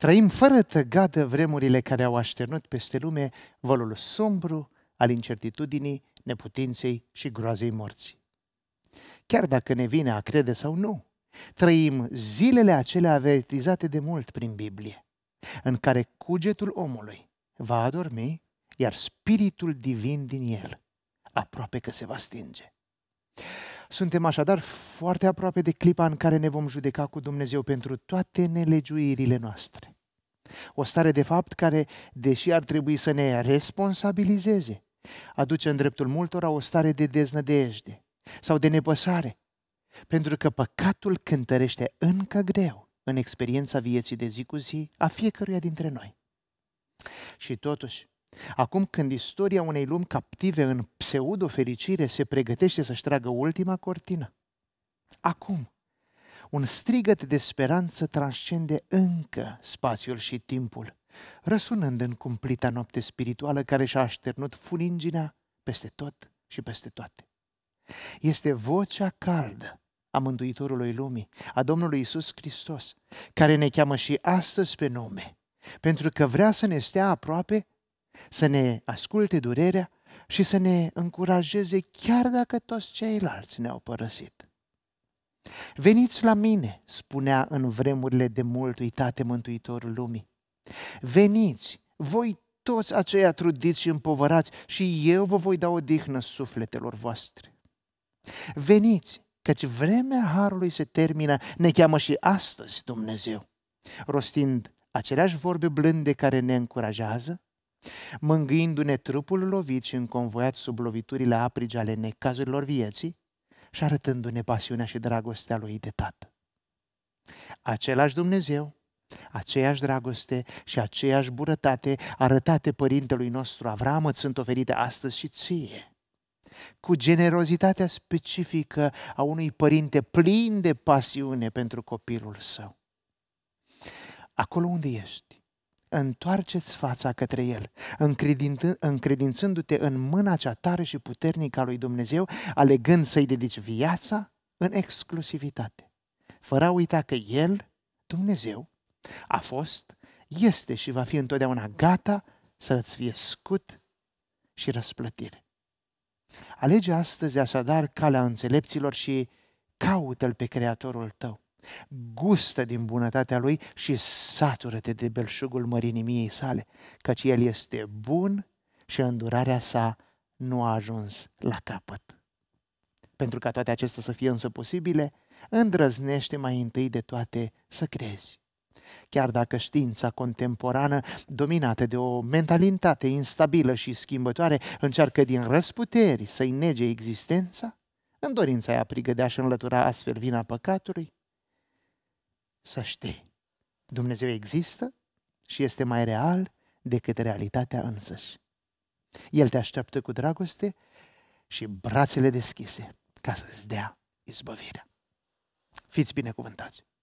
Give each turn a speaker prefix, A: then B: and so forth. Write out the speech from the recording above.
A: Trăim fără tăgadă vremurile care au așternut peste lume valul sombru al incertitudinii, neputinței și groazei morții. Chiar dacă ne vine a crede sau nu, trăim zilele acelea avertizate de mult prin Biblie, în care cugetul omului va adormi, iar spiritul divin din el aproape că se va stinge. Suntem așadar foarte aproape de clipa în care ne vom judeca cu Dumnezeu pentru toate nelegiuirile noastre. O stare de fapt care, deși ar trebui să ne responsabilizeze, aduce în dreptul multora o stare de deznădejde sau de nepăsare, pentru că păcatul cântărește încă greu în experiența vieții de zi cu zi a fiecăruia dintre noi. Și totuși, Acum când istoria unei lumi captive în pseudo-fericire se pregătește să-și tragă ultima cortină. Acum, un strigăt de speranță transcende încă spațiul și timpul, răsunând în cumplita noapte spirituală care și-a așternut funinginea peste tot și peste toate. Este vocea caldă a Mântuitorului Lumii, a Domnului Isus Hristos, care ne cheamă și astăzi pe nume, pentru că vrea să ne stea aproape să ne asculte durerea și să ne încurajeze chiar dacă toți ceilalți ne-au părăsit. Veniți la mine, spunea în vremurile de mult uitate Mântuitorul lumii. Veniți, voi toți aceia trudiți și împovărați și eu vă voi da odihnă sufletelor voastre. Veniți, căci vremea Harului se termină, ne cheamă și astăzi Dumnezeu, rostind aceleași vorbe blânde care ne încurajează, mângâindu-ne trupul lovit și înconvoiat sub loviturile aprige ale necazurilor vieții și arătându-ne pasiunea și dragostea lui de Tată. Același Dumnezeu, aceeași dragoste și aceeași burătate arătate Părintelui nostru Avram îți sunt oferite astăzi și ție. Cu generozitatea specifică a unui părinte plin de pasiune pentru copilul său. Acolo unde ești, întoarceți fața către El, încredințându-te în mâna cea tare și puternică a lui Dumnezeu, alegând să-i dedici viața în exclusivitate, fără a uita că El, Dumnezeu, a fost, este și va fi întotdeauna gata să îți fie scut și răsplătire. Alege astăzi așadar calea înțelepților și caută-L pe Creatorul tău. Gustă din bunătatea Lui și satură-te de belșugul mărinimiei sale, căci El este bun și îndurarea sa nu a ajuns la capăt. Pentru ca toate acestea să fie însă posibile, îndrăznește mai întâi de toate să crezi. Chiar dacă știința contemporană, dominată de o mentalitate instabilă și schimbătoare, încearcă din răsputeri să-i nege existența, în dorința ea prigădea și înlătura astfel vina păcatului, să știi. Dumnezeu există și este mai real decât realitatea însăși. El te așteaptă cu dragoste și brațele deschise ca să-ți dea izbăvirea. Fiți binecuvântați!